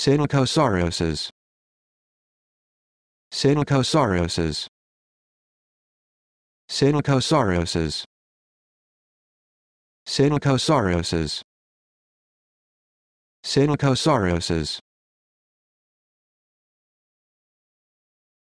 Sinacosauroses. Sinacosauroses. Sinacosauroses. Sinacosauroses. Sinacosauroses.